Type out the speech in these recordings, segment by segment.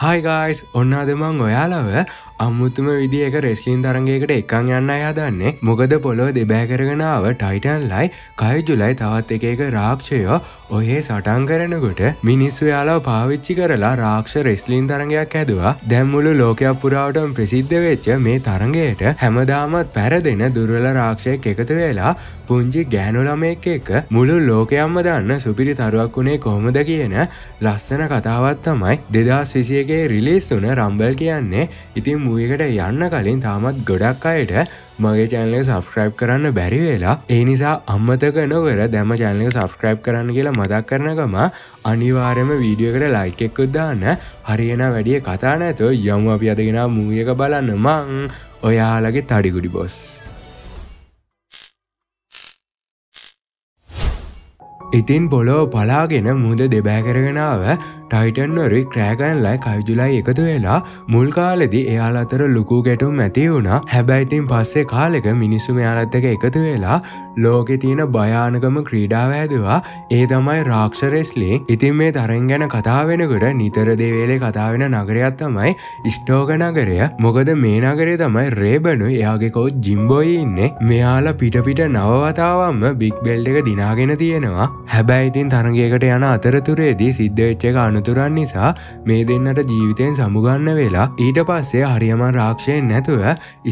Hi guys ඔන්න අදමං ඔයාලව අමුතුම විදික wrestling තරගේකට එකං යන්න යදන්නේ මොකද පොලො දෙබෑ කරගෙනාව ටයිටන් ලයි කයි ජුලයි තවත් එක එක රාක්ෂයෝ ඔහේ සටන් කරනකොට මිනිස්සු යාලා පාවිච්චි කරලා රාක්ෂ රෙස්ලින් තරගයක් ඇදවා දැම්මුළු ලෝකයක් පුරාවටම ප්‍රසිද්ධ වෙච්ච මේ තරගයට හැමදාමත් පැරදෙන දුර්වල රාක්ෂයක් එකතු වෙලා පුංචි ගෑනුලමෙක් එක මුළු ලෝකයම්ම දන්න සුපිරි තරුවක් වුණේ කොහොමද කියන ලස්සන කතාවත් තමයි දෙදස් විසිය එකේ රිලිස් වන රම්බල් කියන්නේ ඉතින් මූකට යන්න කලින් තාමත් ගොඩක් අයට මගේ චැනලක සබස්ක්‍රයිබ් කරන්න බැරි වෙලා ඒ නිසා අම්මතක නොවර දැම චැනලක සබස්ක්‍රයිබ් කරන්න කියලා මතක් කරනකම අනිවාර්යම වීඩියකට ලයික් එක්කුද්දාන්න හරියන වැඩිය කතා නැතුව යම් අපි අදගෙන මූියක බලන්න මං ඔයාලගේ තඩිගුඩි බොස්. ඉතින් පොලෝ පලාගෙන මුද දෙබෑ කරගෙනාව ටයිටන්වරු ක්‍රෑගන්ලයි කයිජුලයි එකතු වෙලා මුල් කාලෙදි එයාල අතර ලොකු ගැටුම් ඇති වුණා හැබැයිතින් පස්සේ කාලෙක මිනිස්සුම යාලත්තක එකතු වෙලා ලෝකෙ තියෙන භයානකම ක්‍රීඩාව ඇදවා ඒ තමයි රාක්ෂරෙස්ලේ ඉතින් මේ තරෙන් ගැන කතාාවෙනකට නිතරදේවේලේ කතාාවෙන නගරයක් තමයි ස්ටෝග නගරය මොකද මේ නගරේ තමයි රේබනු එයාගෙකවුත් ජිම්බෝයි ඉන්නේ මෙයාල පිටපිට නවවතාවම්ම බික් බෙල්ඩ එක දිනාගෙන තියෙනවා හැබැයිඉතින් තරගේකට යන අතරතුරේදී සිද්ධච්චක අනු අනතුරන් නිසා මේ දෙන්නට ජීවිතයෙන් සමුගන්න වෙලා ඊට පස්සේ හරියමන් රාක්ෂයෙන් නැතුව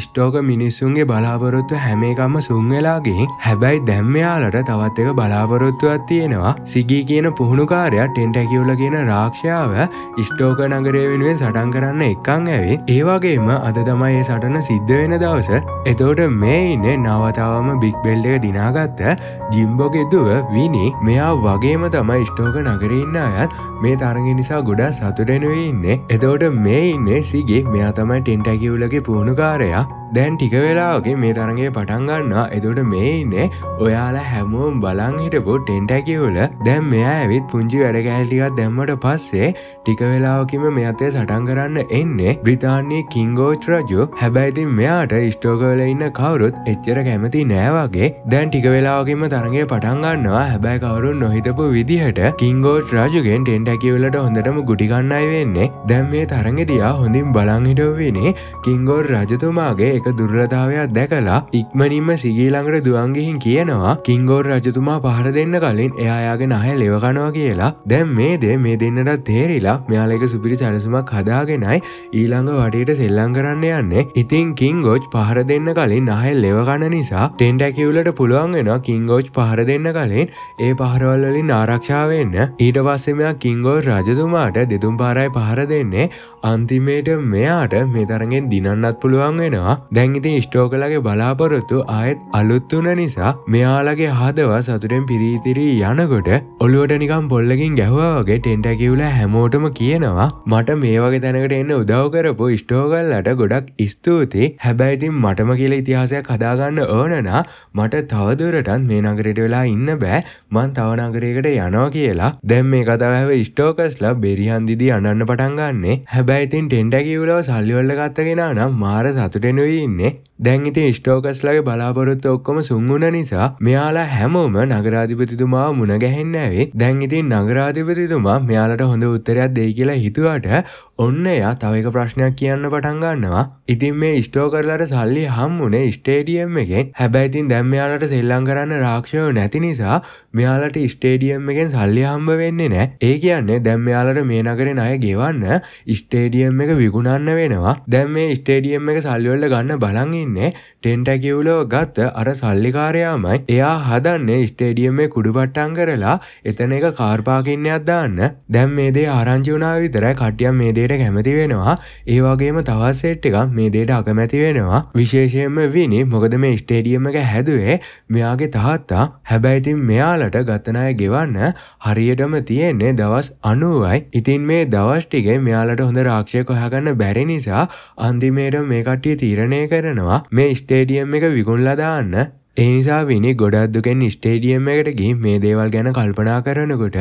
ස්ටෝක මිනිස්සුන්ගේ බලාපොරොත්තු හැමේකම්ම සුන්වෙලාගේ හැබැයි දැම්මයාලට තවත් එක බලාපොරොත්තුවත් තියෙනවා සිගී කියන පුහුණුකාරයා ටෙන්ටැකිවුල කියන රාක්ෂාව ස්ටෝක නගරය වෙනුවෙන් සටන් කරන්න එක්කං ඇවේ ඒවාගේම අද තමයි ඒ සටන සිද්ධ වෙන දවස එතෝට මේ ඉන්නේ නවතාවම බික් බෙල්ඩ එක දිනාගත්ත ජිම්බෝගෙදුව විනි මෙයා වගේම තමයි ස්ටෝක නගරඉන්න අයත් මේ තර කාරග නිසා ගොඩා සතුටෙනුවඉන්න එතවට මේ ඉන්න සිගේ මෙයා තමයි ටෙන්ටැකිවුලගේ පුහුණුකාරයා දැන් ටික වෙලාගේ මේ තරගේ පටන්ගන්නවා එතොට මේනේ ඔයාලා හැමෝම් බලංහිටපු ටෙන්ටැකිවල දැම් මෙයා ඇවිත් පුංචි වැඩගෑල්ටිකක් දැම්මට පස්සේ ටික වෙලාවකිම මේ අතේ සටන් කරන්න එන්නේ බ්‍රතාන්නේ කිංගෝච් රජු හැබැයිතින් මෙයාට ස්ටෝකවල ඉන්න කවුරුත් එච්චර කැමති නෑවගේ දැන් ටික වෙලාවකිම තරගේ පටන්ගන්නවා හැබැයි කවරුන් නොහිතපු විදිහට කිංගෝට් රජුගෙන් ටෙන්ටැකිවලට හොඳටම ගුටිගන්නයි වෙන්නේ දැම් මේ තරගෙ දයා හොඳින් බලංහිටවෙනේ කිංගෝල් රජතුමාගේ එක දුර්ලතාවයක් දැකලා ඉක්මනින්ම සිගීලඟට දුවන්ගෙහින් කියනවා කිංගෝර් රජතුමා පහර දෙන්න කලින් එයායාගේ නහය ලෙවකනවා කියලා දැම් මේ දේ මේ දෙන්නටත් තේරිලා මෙයාලක සුපිරි සැලසුමක් හදාගෙනයි ඊළඟ වටට සෙල්ලං කරන්න යන්නේ ඉතින් කිංගෝච් පහර දෙන්න කලින් නහය ලෙවගණ නිසා ටෙන්ටැකිවලට පුළුවන් වෙන කිංගෝච් පහර දෙන්න කලින් ඒ පහරවල්ලින් ආරක්ෂාවන්න ඊට පස්සෙමයා කිංගෝල් රජතුමාට දෙතුම් පාරයි පහර දෙන්නේ අන්තිමේට මෙයාට මේ තරගෙන් දිනන්නත් පුළුවන් වෙනවා දැන්ඉතින් ස්ටෝකලගේ බලාපොරොත්තු ආයෙත් අලුත්තුන නිසා මෙයාලගේ හදවා සතුරෙන් පිරීතිරී යනකොට ඔළුවට නිකම් පොල්ලකින් ගැහවාගේ ටෙන්ට කිවුල හැමෝටම කියනවා මට මේ වගේ තැනකට එන්න උදව්කරපු ස්ටෝකල්ලට ගොඩක් ස්තුති හැබැයිතින් මටම කියලා ඉතිහාසයක් හදාගන්න ඕනනා මට තවදුරටත් මේ නගරට වෙලා ඉන්න බෑ මන් තවනගරයකට යනවා කියලා දැම් මේ කතාව ස්ටෝකස්ලා බෙරිහන්දිදී අනන්න පටන්ගන්නේ හැබැයිතින් ටෙන්ට කිවුලව සල්ලිවල්ල ගත්තගෙන නම් මාර සතුටෙනුයි ね。දැන් ඉතින් ස්ටෝකස්ලගේ බලාපොරොත්තු ඔක්කොම සුන්වුන නිසා මෙයාලා හැමෝම නගරාධිපතිතුමා මුණගැහෙන්න ඇවේ දැන් ඉතින් නගරාධිපතිතුමා මෙයාලට හොඳ උත්තරයක් දෙයි කියලා හිතුවට ඔන්න එයා තව එක ප්‍රශ්නයක් කියන්න පටන් ගන්නවා ඉතින් මේ ස්ටෝකර්ලට සල්ලි හම්මුනේ ස්ටේඩියම් එකෙන් හැබැයි ඉතින් දැන් මෙයාලට සෙල්ලම් කරන්න රාක්ෂයෝ නැති නිසා මෙයාලට ස්ටේඩියම් එකෙන් සල්ලි හම්බ වෙන්නේ නැහැ ඒ කියන්නේ දැන් මෙයාලට මේ නගරේ ණය ගෙවන්න ස්ටේඩියම් එක විකුණන්න වෙනවා දැන් මේ ස්ටේඩියම් එක සල්ලි වල ගන්න බලන් ඉන්නේ ටෙන්ටැකිවුලෝ ගත්ත අර සල්ලිකාරයාමයි එයා හදන්නේ ස්ටේඩියම්ේ කුඩුපට්ටන් කරලා එතන එක කාර්පාකින්නයක් දාන්න දැම් මේදේ ආරංචි වුණා විතර කට්ටියම් මේදේට කැමති වෙනවා ඒවාගේම තවස්සෙට් එක මේදේට අකමැති වෙනවා විශේෂයෙන්ම විනි මොකද මේ ස්ටේඩියම් එක හැදුවේ මෙයාගේ තාත්තා හැබැයිතින් මෙයාලට ගත්තනය ගෙවන්න හරියටම තියෙන්නේ දවස් අනුවයි ඉතින් මේ දවස් ටිගේ මෙයාලට හොඳ රාක්ෂය කොහගන්න බැරි නිසා අන්තිමේට මේ කට්ටිය තීරණය කරනවා මේ ස්ටේඩියම් එක විකුල්ලදාන්න ඒනිසා විනි ගොඩක්දුකෙන් ස්ටේඩියම් එකට ගිහි මේ දේවල් ගැන කල්පනා කරනකොට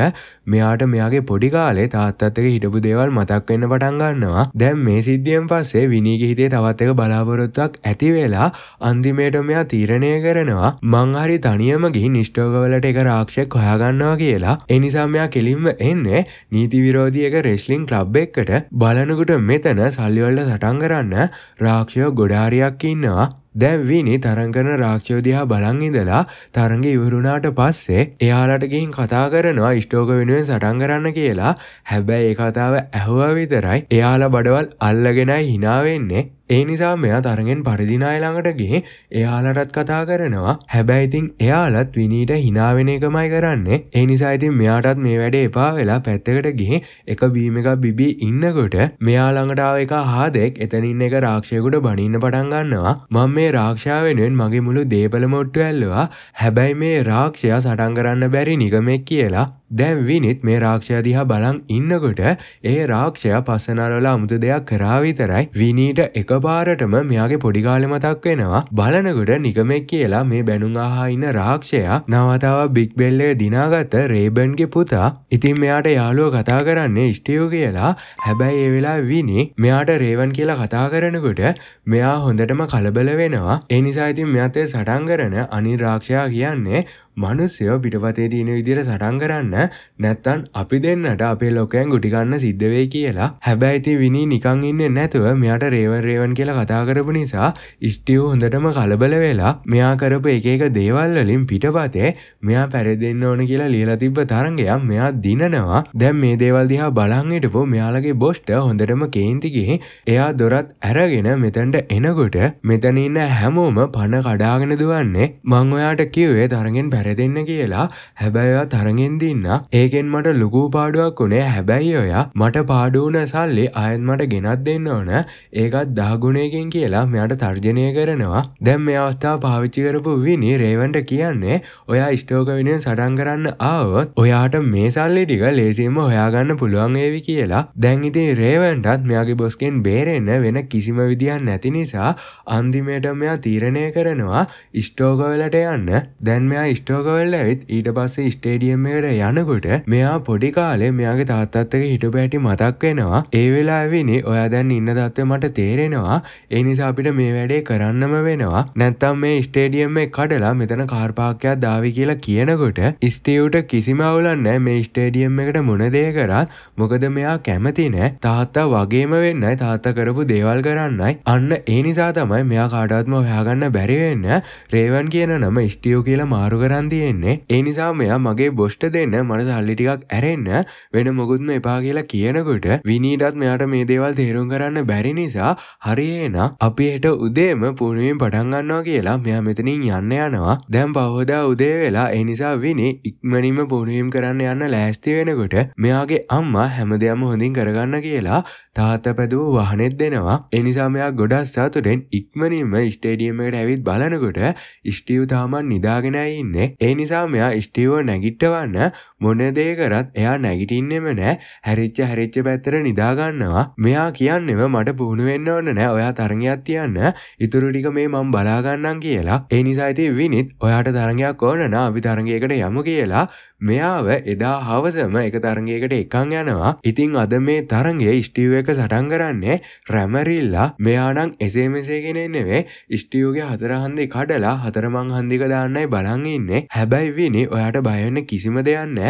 මෙයාට මෙයාගේ පොඩි කාලේ තාත්තක හිටපු දේවල් මතක් වෙන්න පටන් ගන්නවා දැන් මේ සිද්ධියෙන් පස්සේ විනිගේ හිතේ තවත් එක බලාපොරොත්තුවක් ඇති වෙලා අන්තිමේට මෙයා තීරණය කරනවා මං හරි තනියම ගිහි නිෂ්ටෝගවලට එක රාක්ෂයක් හොයාගන්නවා කියලා එනිසා මෙයා කෙලින්ම එන්නේ නීති විරෝධී එක රෙස්ලිං ක්ලබ් එකට බලනකොට මෙතන සල්ලිවලට සටන් කරන්න රාක්ෂයෝ ගොඩාරියක් ඉන්නවා දැන් විනි තරංකන රාක්ෂෝදයා බලං ඉඳලා තරග ඉවරුණාට පස්සේ එයාලට ගිහින් කතා කරනවා ස්ටෝක වෙනුවෙන් සටන් කරන්න කියලා හැබැයි ඒ කතාව ඇහුව විතරයි එයාල බඩවල් අල්ලගෙනයි හිනාවෙන්නේ ඒ නිසා මෙයා තරගෙන් පරිදිනායළඟටගේ එයාලටත් කතා කරනවා හැබැයිතින් එයාලත් විනීට හිනාවෙන එකමයි කරන්නේ ඒ නිසා ඉතින් මෙයාටත් මේ වැඩ එපා වෙලා පැත්තකට ගිහි එක බීම එක බිබී ඉන්නකොට මෙයාළඟටාව එක හාදෙක් එතනින් එක රාක්ෂයකුට බනින්න පටන් ගන්නවා මං මේ රාක්ෂා වෙනුවෙන් මගේ මුළු දේපල මොට්ටු ඇල්ලවා හැබැයි මේ රාක්ෂයා සටන් කරන්න බැරි නිගමෙක් කියලා දැන් විනිත් මේ රාක්ෂය දිහා බලන් ඉන්නකොට ඒ රාක්ෂය පසනරල අමුතු දෙයක් කරාවිතරයි විනීට එක එකපාරටම මෙයාගේ පොඩිකාලෙ මතක් වෙනවා බලනකොට නිකමෙක් කියලා මේ බැනුම් අහා ඉන්න රාක්ෂයා නවතාව බික් බෙල්ලේ දිනාගත්ත රේබන්ගේ පුතා ඉතින් මෙයාට යාළුව කතා කරන්නේ ස්ටියෝ කියලා හැබැයි ඒ වෙලා විනි මෙයාට රේවන් කියලා කතා කරනකොට මෙයා හොඳටම කලබල වෙනවා එනිසා ඉතින් මෙයාතේ සටන් කරන අනිරාක්ෂයා කියන්නේ මනුස්සයෝ පිටපතේ තියෙන විදිර සටන් කරන්න නැත්තන් අපි දෙන්නට අපේ ලොකයන් ගුටිගන්න සිද්ධවේ කියලා හැබැයිති විනි නිකං ඉන්න නැතුව මෙයාට රේවන් රේවන් කියලා කතා කරපු නිසා ස්ටියව් හොඳටම කලබල වෙලා මෙයා කරපු එක එක දේවල්වලින් පිටපතේ මෙයා පැරදෙන්න ඕන කියලා ලියලා තිබ්බ තරගයක් මෙයා දිනනවා දැන් මේ දේවල් දිහා බලංහිටපු මෙයාලගේ බොස්්ට හොඳටම කේන්තිගේ එයා දොරත් ඇරගෙන මෙතැන්ට එනකොට මෙතැනන්න හැමෝම පණ කඩාගෙන දුවන්නේ මං ඔයාට කිව්වේ තරගෙන් පැ පැරදෙන්න කියලා හැබැයි ඔයා තරගෙන් දින්න ඒකෙන් මට ලොකු පාඩුවක් උනේ හැබැයි ඔයා මට පාඩුවන සල්ලි අයත් මට ගෙනත් දෙන්න ඕන ඒකත් දහගුණයකින් කියලා මෙයාට තර්ජනය කරනවා දැම් මේ අවස්ථාව පාවිච්චි කරපු විනි රේවන්ට කියන්නේ ඔයා ස්ටෝක විනිෙන් සටන් කරන්න ආවොත් ඔයාට මේ සල්ලි ටික ලේසිම හොයාගන්න පුළුවන් ඒවි කියලා දැන් ඉතින් රේවන්ටත් මෙයාගේ බොස්කෙන් බේරෙන්න වෙන කිසිම විදිහන් නැති නිසා අන්තිමේට මෙයා තීරණය කරනවා ස්ටෝකවලට යන්න දැන් මෙයා ස්ටෝ ටික්ටෝකවල්ල ඇත් ඊට පස්සේ ස්ටේඩියම් එකට යනකොට මෙයා පොඩි කාලේ මෙයාගේ තාත්තත්තක හිටපු ඇටි මතක් වෙනවා ඒ වෙලාවෙනි ඔයා දැන් ඉන්න තත්ත්වය මට තේරෙනවා ඒ නිසා අපිට මේ වැඩේ කරන්නම වෙනවා නැත්තම් මේ ස්ටේඩියම් එක කඩලා මෙතන කාර්පාක්කයක් දාවි කියලා කියනකොට ස්ටියවට කිසිම අවුලක් නැහැ මේ ස්ටේඩියම් එකට මොන දේ කරත් මොකද මෙයා කැමති නැහැ තාත්තා වගේම වෙන්නයි තාත්තා කරපු දේවල් කරන්නයි අන්න ඒ නිසා තමයි මෙයා කාටවත්ම හොයාගන්න බැරි වෙන්න රේවන් කියන නම ස්ටියෝ කියලා මාරු කරන් අරන්තියෙන්නේ ඒ නිසා මෙයා මගේ බොෂ්ට දෙන්න මට සල්ලිටිකක් ඇරෙන්න වෙන මොකුත්ම එපා කියලා කියනකොට විනීටත් මෙයාට මේ දේවල් තේරුම් කරන්න බැරි නිසා හරිඒන අපි හෙට උදේම පුුණුවෙන් පටන්ගන්නවා කියලා මෙයා මෙතනින් යන්න යනවා දැම් පහෝදා උදේ වෙලා එනිසා විනි ඉක්මනින්ම පුුණුවම් කරන්න යන්න ලෑස්ති වෙනකොට මෙයාගේ අම්මා හැම දෙයම හොඳින් කරගන්න කියලා තාත්ත පැදුව වහනෙත් දෙනවා එනිසාමයා ගොඩක් සතුටෙන් ඉක්මනින්ම ස්ටේඩියම්මට ඇවිත් බලනකොට ස්ටීව් තාමන් නිදාගෙනයි ඉන්නේ ඒ නිසා මෙයා ස්ටීවෝ නැගිට්ටවන්න මොනදේ කරත් එයා නැගිටින්නෙම නෑ හැරිච්ච හැරිච්ච පැත්තර නිදාගන්නවා මෙයා කියන්නෙම මට පුහුණු වෙන්න ඕන්න නෑ ඔයා තරගයක් තියන්න ඉතුරු ටික මේ මම බලාගන්නම් කියලා ඒ නිසා ඇති විනිත් ඔයාට තරගයක් ඕනන අපි තරගයකට යමු කියලා මෙයාව එදා හවසම එක තරගයකට එකං යනවා ඉතිං අද මේ තරගේ ස්ටීව එක සටන් කරන්නේ රැමරිල්ලා මෙයානං එසේමසේ කෙනෙන්නෙවේ ස්ටියෝගේ හතරහන්දි කඩලා හතරමං හන්දික දාන්නයි බලන් ඉන්නේ හැබැයි විනි ඔයාට බයන්න කිසිම දෙයන්න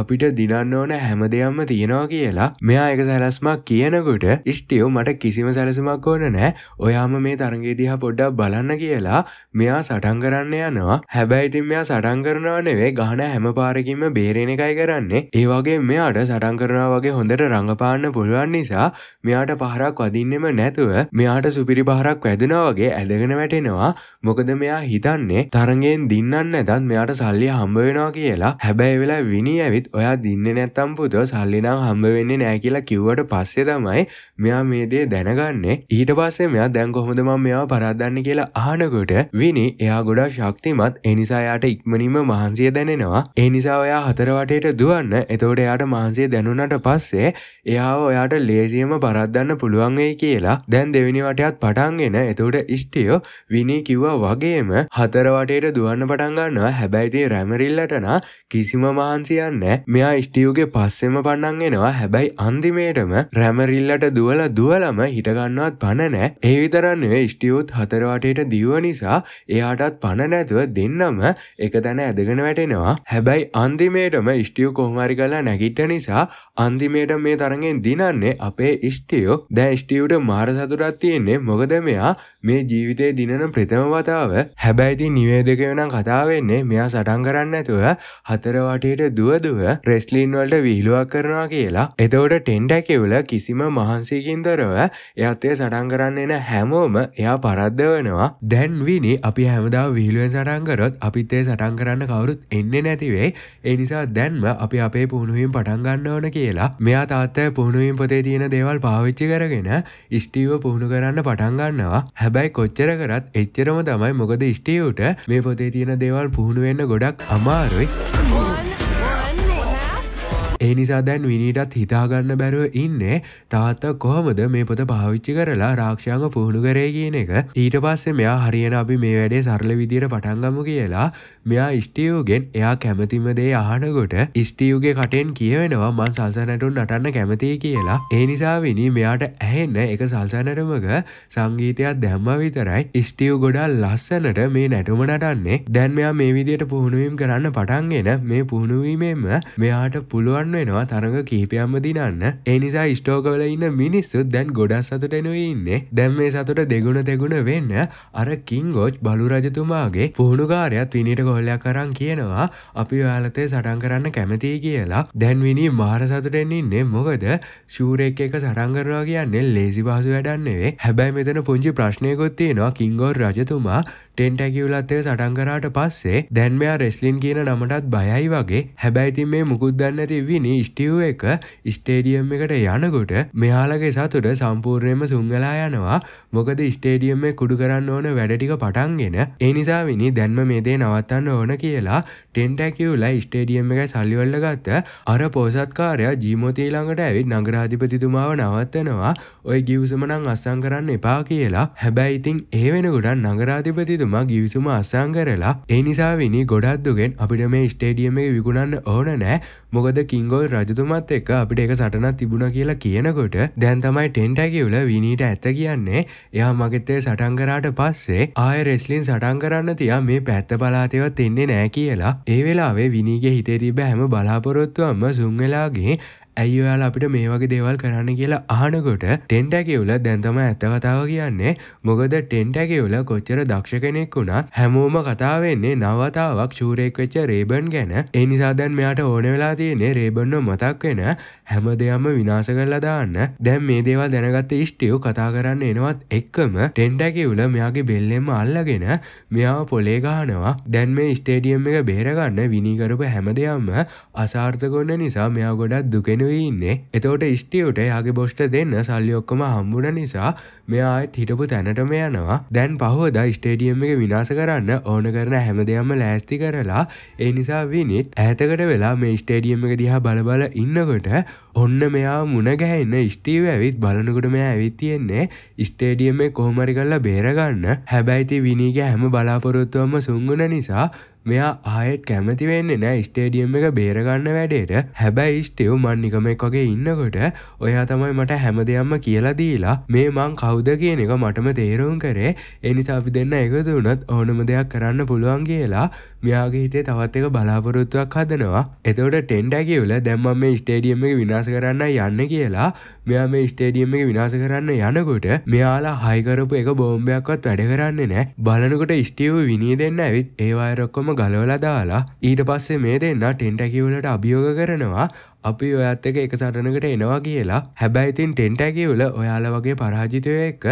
අපිට දිනන්න ඕන හැම දෙයක්ම තියෙනවා කියලා මෙයා එක සැලස්මක් කියනකොට ස්ටියෝ මට කිසිම සැලසුමක් ඕන නෑ ඔයාම මේ තරගේ දිහා පොඩ්ඩක් බලන්න කියලා මෙයා සටන් කරන්න යනවා හැබැයිතින් මෙයා සටන් කරනවා නෙවේ ගහන හැම පාරකින්ම බේරෙන එකයි කරන්නේ ඒවගේ මෙයාට සටන් කරනවා වගේ හොඳට රඟපාන්න පුළුවන් නිසා මෙයාට පහරක් වදින්නෙම නැතුව මෙයාට සුපිරි පහරක් වැදුනා වගේ ඇදගෙන වැටෙනවා මොකද මෙයා හිතන්නේ තරගෙන් දින්නන්න නැතත් මෙයාට සල්ලි හම්බ වෙනවා කියලා හැබැයි වෙලා විනි ඇවිත් ඔයා දින්න නැත්තම් පුතෝ සල්ලි නම් හම්බ වෙන්නේ නෑ කියලා කිව්වට පස්සේ තමයි මෙයා මේ දේ දැනගන්නේ ඊට පස්සේ මෙයා දැන් කොහොමද මම මෙයා පරාදන්න කියලා අහනකොට විනි එයා ගොඩා ශක්තිමත් එනිසා යාට ඉක්මනින්ම මහන්සිය දැනෙනවා ඒ නිසා ඔයා හතර වටේට දුවන්න එතකොට එයාට මහන්සිය දැනුණට පස්සේ එයා ඔයාට ලේසියම හොඳටම පරද්දන්න පුළුවන්ඒ කියලා දැන් දෙවිනි වටයත් පටන්ගෙන එතවට ස්ටියෝ විනි කිව්වා වගේම හතරවටේට දුවන්න පටන්ගන්නවා හැබැයිති රැමරිල්ලටන කිසිම මහන්සියන්න මෙයා ස්ටියගේ පස්සෙම පන්නන්ගෙනවා හැබැයි අන්තිමේටම රැමරිල්ලට දුවල දුවලම හිටගන්නවත් පණනෑ ඒවිතරන්නේ ස්ටියෝත් හතරවටේට දිව නිසා එයාටත් පණ නැතුව දෙන්නම එක තැන ඇදගෙන වැටෙනවා හැබැයි අන්තිමේටම ස්ටියෝ කොහමරි කලා නැගිට නිසා අන්තිමේට මේ තරගෙන් දිනන්නේ අපේ ස්ටියෝ දැ ස්ටියට මාර සතුරත් තියෙන්නේ මොකද මෙයා මේ ජීවිතය දිනන ප්‍රථමවතාව හැබැයිති නිවේදක වෙනම් කතාවෙන්නේ මෙයා සටන් කරන්න ඇතුව හතරවටට දුවදුව රෙස්ලින් වලට විහිලුවක් කරනවා කියලා එතවට ටෙන්ටැකිවුල කිසිම මහන්සේකින්දරව එයත්තේ සටන් කරන්න එන හැමෝම එයා පරද්ද වනවා දැන් විනි අපි හැමදා විහිලුවෙන් සටන්කරොත් අපිත්තේ සටන් කරන්න කවුරුත් එන්න නැතිවේ එනිසා දැන්ම අපි අපේ පුහුණුවම් පටන්ගන්න ඕන කියලා මෙයා තාත්තය පුහුණුවම් පොතේ තියෙන දේවල් පාවිච්චි කරගෙන ස්ටීව පුහුණු කරන්න පටන්ගන්නවා හැබ හැබැයි කොච්චර කරත් එච්චරම තමයි මොකද ස්ටියවට මේ පොතේ තියෙන දේවල් පුහුණුවෙන්න ගොඩක් අමාරුයි. ඒ නිසා දැන් විනිටත් හිතාගන්න බැරුව ඉන්නේ තාත්තා කොහොමද මේ පොත පාවිච්චි කරලා රාක්ෂාංග පුහුණු කරේ කියන එක ඊට පස්සේ මෙයා හරියන අපි මේ වැඩේ සරල විදියට පටන්ගමු කියලා මෙයා ස්ටියවගෙන් එයා කැමතිම දේ අහනකොට ස්ටියවගේ කටෙන් කියවෙනවා මං සල්සනටුන් නටන්න කැමතිය කියලා ඒ නිසා විනි මෙයාට ඇහෙන්න එක සල්සනටමක සංගීතයක් දැම්ම විතරයි ස්ටියව් ගොඩල් ලස්සනට මේ නැටුම නටන්නේ දැන් මෙයා මේ විදියට පුහුණුවීම් කරන්න පටන්ගෙන මේ පුහුණුවීමෙන්ම මෙයාට පුළුවන් සම්පූර්ණ වෙනවා තරඟ කිහිපයම්ම දිනන්න එනිසා ස්ටෝකවල ඉන්න මිනිස්සු දැන් ගොඩක් සතුටෙනුව ඉන්නේ දැම් මේ සතුට දෙගුණ දෙගුණ වෙන්න අර කිංගෝච් බලු රජතුමාගේ පුහුණුකාරයත් විනිට කොහොලයක් කරන් කියනවා අපි ඔයාලතේ සටන් කරන්න කැමතියි කියලා දැන්විනි මාර සතුටෙන් ඉන්නේ මොකද ශූරෙක් එක සටන් කරනවා කියන්නේ ලේසි පහසු වැඩන්නවේ හැබැයි මෙතන පුංචි ප්‍රශ්නයකොත්තියෙනවා කිංගෝර් රජතුමා ටෙන්ටැකිවුලත් එක්ක සටන් කරාට පස්සේ දැන් මෙයා රෙස්ලින් කියන නමටත් බයයි වගේ හැබැයි ඉතින් මේ මුකුත් දන්නේ නැති විනි ස්ටිව් එක ස්ටේඩියම් එකට යනකොට මෙයාලගේ සතුට සම්පූර්ණයෙන්ම සුන්ගලා යනවා මොකද ස්ටේඩියම් එක කුඩු කරන්න ඕන වැඩ ටික පටන්ගෙන ඒ නිසා විනි දැන්ම මේ දේ නවත්තන්න ඕන කියලා ටෙන්ටැකිවුලා ස්ටේඩියම් එකයි සල්ලි වල්ල ගත්ත අර පෝසත්කාරයා ජීමෝතී ළඟට ඇවිත් නගරාධිපතිතුමාව නවත්තනවා ඔය ගිවිසම නම් අස්සම් කරන්න එපා කියලා හැබැයි ඉතින් ඒ වෙනකොට නගරාධිපති එතුමා ගිවිසුම අස්සං කරලා ඒ නිසා විනි ගොඩක්දුගෙන් අපිට මේ ස්ටේඩියම එක විකුණන්න ඕන නෑ මොකද කිංගෝල් රජතුමත් එක්ක අපිට එක සටනක් තිබුණ කියලා කියනකොට දැන් තමයි ටෙන්ට කිව්ල විනීට ඇත්ත කියන්නේ එයා මගෙත්තේ සටන් කරාට පස්සේ ආය රෙස්ලින් සටන් කරන්න තියා මේ පැත්ත පලාතේවත් එන්නේ නෑ කියලා ඒ වෙලාවේ විනිගේ හිතේ තිබ හැම බලාපොරොත්තුවම සුන්වෙලාගේ ඇයි ඔයාලා අපිට මේ වගේ දේවල් කරන්න කියලා ආනකොට ටෙන්ටැකිවුල දැන්තම ඇත්තකතාව කියන්නේ මොකද ටෙන්ටැකිවුල කොච්චර දක්ෂ කෙනෙක් වුණා හැමෝම කතාවෙන්නේ නවතාවක් චූරෙක් වෙච්ච රේබන් ගැන ඒ නිසා දැන් මෙයාට ඕන වෙලා තියෙන්නේ රේබන්ව මතක් වෙන හැම දෙයක්ම විනාශ කරලා දාන්න දැන් මේ දේවල් දැනගත්ත ඉෂ්ටියෝ කතා කරන්න එනවත් එක්කම ටෙන්ටැකිවුල මෙයාගේ බෙල්ලෙම අල්ලගෙන මෙයාව පොලේ ගහනවා දැන් මේ ස්ටේඩියම් එක බේරගන්න විනී කරපු හැම දෙයක්ම අසාර්ථක නිසා මෙයා ගොඩක් දුකෙන අරගෙනඉන්නේ එතවට ස්ටියට යාගේ බොෂ්ට දෙන්න සල්ලිඔක්කම හම්බුණ නිසා මෙයාත් හිටපු තැනටම යනවා දැන් පහෝද ස්ටේඩියම් එක විනාස කරන්න ඕන කරන හැම දෙයක්ම ලෑස්ති කරලා ඒ නිසා විනිත් ඇතකට වෙලා මේ ස්ටේඩියම් එක දිහා බලබල ඉන්නකොට ඔන්න මෙයා මුණගැහෙන්න ස්ටීව ඇවිත් බලනකොට මෙයා ඇවිත් තියෙන්නේ ස්ටේඩියම් කොහොමරි කල්ලා බේරගන්න හැබැයිති විනිගේ හැම බලාපොරොත්තුවම සුංගුණ නිසා මෙයා ආයෙත් කැමති වෙන්නේ නෑ ස්ටේඩියම් එක බේරගන්න වැඩේට හැබැයි ස්ටව් මන්නිකමෙක් වගේ ඉන්නකොට ඔයා තමයි මට හැම දෙයක්ම කියලා දීලා මේ මං කවුද කියන එක මටම තේරුම් කරේ එනිසා අපි දෙන්න එකතු වුණත් ඕනම දෙයක් කරන්න පුළුවන් කියලා මෙයාගේ හිතේ තවත් එක බලාපොරොත්තුවක් හදනවා එතකොට ටෙන්ඩ කියවල දැම්ම මේ ස්ටේඩියම් එක විනාස කරන්න යන්න කියලා මෙයා මේ ස්ටේඩියම් එක විනාස කරන්න යනකොට මෙයාලා හයිකරපු එක බෝම්බයක්වත් වැඩ කරන්නේ නෑ බලනකොට ස්ටව් විනී දෙන්න ඇවිත් ඒවායරොක්කොම ගලවලා දාලා ඊට පස්සේ මේ දෙන්න ටෙන්ටැකිවලට අභියෝග කරනවා අපි ඔයත් එක එක සටනකට එනවා කියලා හැබැයිතින් ටෙන්ටැකිවල ඔයාල වගේ පරාජිතය එක්ක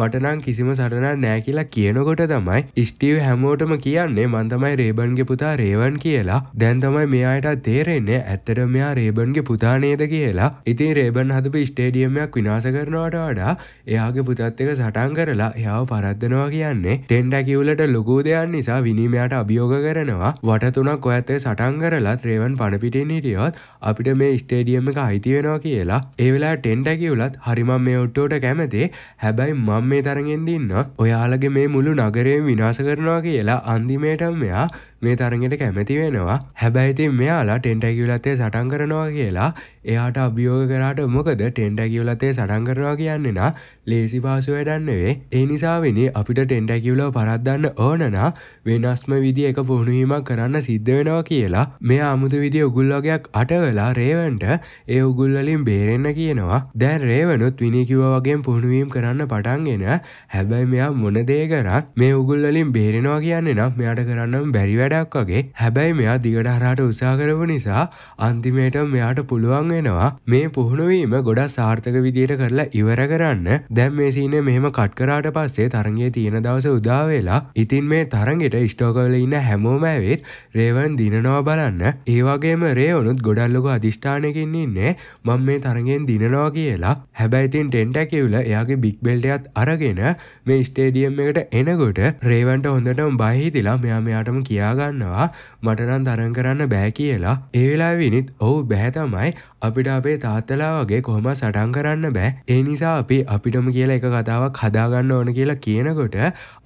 මටනම් කිසිම සටනක් නෑ කියලා කියනකොට තමයි ස්ටීව් හැමෝටම කියන්නේ මන්තමයි රේබන්ගේ පුතා රේවන් කියලා දැන් තමයි මෙයායටත් තේරෙන්නේ ඇත්තට මෙයා රේබන්ගේ පුතා නේද කියලා ඉතින් රේබන් හදපු ස්ටේඩියම්යක් විනාස කරනවට වඩා එයාගේ පුතත් එක සටන් කරලා එයාව පරද්දනවා කියන්නේ ටෙන්ටැකිවලට ලොකූ දෙයක් නිසා විනිමයට අභියෝග කරනවා වටතුනක් ඔයත්තේ සටන් කරලත් රේවන් පණපිටින් හිටියොත් අපිට මේ ස්ටේඩියම් එක අයිති වෙනවා කියලා ඒවෙලා ටෙන්ට කිවලත් හරිම මේ ඔට්ටෝට කැමතේ හැබැයි මං මේ තරගෙන් දින්න ඔයාලගේ මේ මුළු නගරය විනාස කරනවා කියලා අන්දිමේටම් මෙයා මේ තරගෙට කැමති වෙනවා හැබැයිතින් මෙයාලා ටෙන්ටැකිවලත්තේ සටන් කරනවා කියලා එයාට අභියෝග කරාට මොකද ටෙන්ටැකිවලත්තේ සටන් කරනවා කියන්නෙන ලේසි පාසු වැඩන්නවේ ඒ නිසාවෙනි අපිට ටෙන්ටැකිවලෝ පරද්දන්න ඕනනා වෙනස්ම විදි එක පුහුණුවීමක් කරන්න සිද්ධ වෙනවා කියලා මේ අමුතු විදි උගුල්ලොගයක් අටවෙලා රේවන්ට ඒ උගුල්වලින් බේරෙන්න්න කියනවා දැන් රේවනුත් විනිකිව වගේ පුහුණුවීම් කරන්න පටන්ගෙන හැබැයි මෙයා මොනදේ කරත් මේ උගුල්ලින් බේරෙනවා කියන්න නම් මෙයාට කරන්නම් බැරිව වැඩක් වගේ හැබැයි මෙයා දිගට හරාට උසාකරව නිසා අන්තිමේට මෙයාට පුළුවන් වෙනවා මේ පුහුණුවීම ගොඩා සාර්ථක විදියට කරලා ඉවර කරන්න දැම් මේ සීනේ මෙහෙම කට්කරාට පස්සේ තරගේ තියෙන දවස උදාවෙලා ඉතින් මේ තරගෙට ස්ටෝකවල ඉන්න හැමෝම ඇවිත් රේවන් දිනනවා බලන්න ඒවගේම රේවනුත් ගොඩල්ලොක අධිෂ්ඨානකින් ඉන්නේ මං මේ තරගෙන් දිනනවා කියලා හැබැයිතින් ටෙන්ටැකිවල එයාගේ බික් බෙල්ටයත් අරගෙන මේ ස්ටේඩියම් එකට එනකොට රේවන්ට හොඳටම බහිතිලා මෙයා මෙයාටම කියා හිතාගන්නවා මටනම් තරන් කරන්න බෑ කියලා ඒවෙලා විනිත් ඔවු බැහැතමයි අපිට අපේ තාත්තලා වගේ කොහොම සටන් කරන්න බෑ ඒ නිසා අපි අපිටම කියලා එක කතාවක් හදාගන්න ඕන කියලා කියනකොට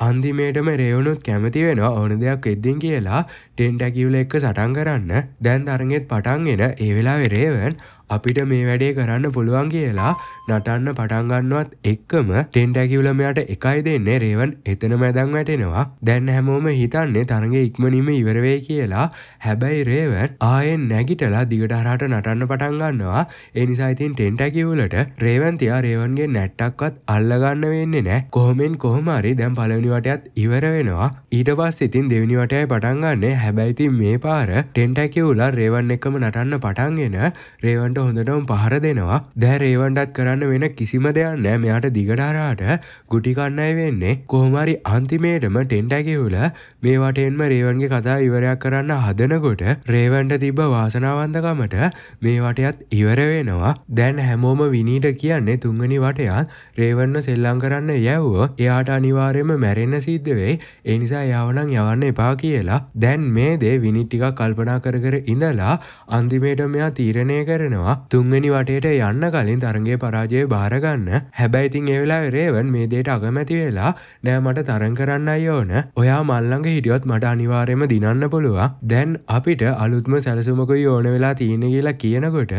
අන්දිමේටම රේවුණුත් කැමති වෙන ඕන දෙයක් එද්දින් කියලා ටෙන්ටැකිවුල එක්ක සටන් කරන්න දැන් තරගෙත් පටන්ගෙන ඒ වෙලා රේවන් අපිට මේ වැඩේ කරන්න පුළුවන් කියලා නටන්න පටන්ගන්නවත් එක්කම ටෙන්ටැකිවලමයට එකයි දෙන්නේ රේවන් එතන මැදං වැටෙනවා දැන් හැමෝම හිතන්නේ තරගේ ඉක්මනීම ඉවරවේ කියලා හැබැයි රේවන් ආයෙන් නැගිටලා දිගටහරට නටන්න පටන්ගන්න අල්ලගන්නවා එනිසා ඉතින් ටෙන්ටැකිවලට රේවන්තියා රේවන්ගේ නැට්ටක්වත් අල්ලගන්න වෙන්නේ නෑ කොහොමෙන් කොහොමරි දැම් පලනිවටයත් ඉවර වෙනවා ඊට පස් ඉතින් දෙවිනිවටය පටන්ගන්නේ හැබැයිති මේ පාර ටෙන්ටැකිවුලා රේවන් එකම නටන්න පටන්ගෙන රේවන්ට හොඳටම පහර දෙනවා දැ රේවන්ටත් කරන්න වෙන කිසිම දෙයක් නෑ මෙයාට දිගටාරාට ගුටිකන්නයි වෙන්නේ කොහොමරි අන්තිමේටම ටෙන්ටැකිවුල මේවටෙන්ම රේවන්ගේ කතා ඉවරයක් කරන්න හදනකොට රේවන්ට තිබ්බ වාසනාවන්දකමට මේවටය වටයත් ඉවර වෙනවා දැන් හැමෝම විනීට කියන්නේ තුංගනි වටයත් රේවන්න සෙල්ලං කරන්න යැව්වෝ එයාට අනිවාර්යම මැරෙන්න සිද්ධ වෙයි ඒ නිසා යාවනම් යවන්න එපා කියලා දැන් මේ දේ විනිත් ටිකක් කල්පනා කර කර ඉඳලා අන්තිමේට මෙයා තීරණය කරනවා තුංගනි වටේට යන්න කලින් තරගයේ පරාජය බාර ගන්න හැබැයි ඉතින් ඒ වෙලාවේ රේවන් මේ දේට අකමැති වෙලා නෑ මට තරඟ කරන්නයි ඕන ඔයා මල්ලඟ හිටියොත් මට අනිවාර්යයෙන්ම දිනන්න පුළුවන් දැන් අපිට අලුත්ම සැලසුමකුයි ඕන වෙලා තියෙන කියලා කියනකොට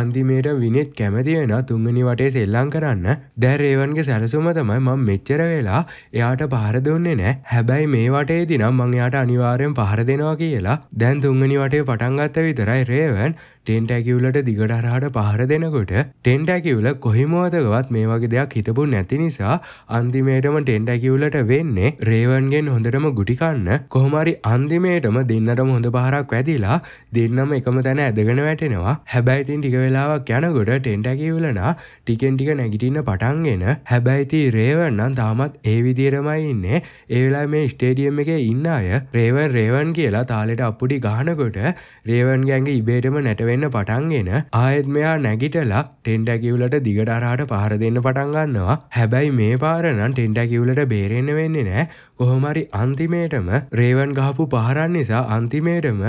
අන්තිමේට විනෙත් කැමති වෙන තුන්ගනි වටේ සෙල්ලං කරන්න දැර් ඒවන්ගේ සැලසුම තමයි මං මෙච්චර වෙලා එයාට පහර දුන්නේ නෑ හැබැයි මේ වටේ දිනම් මං එයාට අනිවාර්යෙන් පහර දෙනවා කියලා දැන් තුන්ගනි වටේ පටන්ගත්ත විතරයි රේවන් ටෙන්ටැකිවුලට දිගට හරහට පහර දෙනකොට ටෙන්ටැකිවුල කොහිමෝතකවත් මේ වගේ දෙයක් හිතපු නැති නිසා අන්තිමේටම ටෙන්ටැකිවුලට වෙන්නේ රේවන්ගෙන් හොඳටම ගුටිකන්න කොහොමරි අන්තිමේටම දෙන්නටම හොඳ පහරක් වැදිලා දෙන්නම එකම තැන ඇදගෙන වැටෙනවා හැබැයිතින් ටික වෙලාවක් යනකොට ටෙන්ටැකිවුලනා ටිකෙන් ටික නැගිටින්න පටන්ගෙන හැබැයිති රේවන්නන් තාමත් ඒ විදිරමයි ඉන්නේ ඒවෙලා මේ ස්ටේඩියම් එක ඉන්න අය රේවන් රේවන් කියලා තාලෙට අපපුඩි ගානකොට රේවන් ගැන්ගේ ඉබේටම නැටව වෙන්න පටන්ගෙන ආයෙත් මෙයා නැගිටලා ටෙන්ටැකිවුලට දිගට අරහට පහර දෙන්න පටන්ගන්නවා හැබැයි මේ පාරණන් ටෙන්ටැකිවුලට බේරෙන්න වෙන්නේ නෑ කොහොමරි අන්තිමේටම රේවන් ගහපු පහරන් නිසා අන්තිමේටම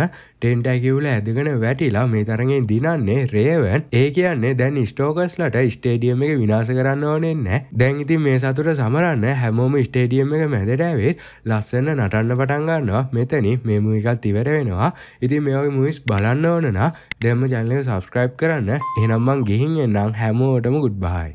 ටෙන්ට ඇකිවුල ඇදගෙන වැටිලා මේ තරගෙන් දිනන්නේ රේවන් ඒ කියන්නේ දැන් ස්ටෝකස්ලට ස්ටේඩියම් එක විනාස කරන්න ඕනේ නෑ දැන් ඉතින් මේ සතුට සමරන්න හැමෝම ස්ටේඩියම් එක මැදට ඇවිත් ලස්සන්න නටන්න පටන් ගන්නවා මෙතනි මේ මුවිකත් ඉවර වෙනවා ඉතින් මේ වගේ මුවිස් බලන්න ඕන නම් දැම්ම channel එක subscribe කරන්න එහෙනම් මං ගිහින් එන්නම් හැමෝටම good bye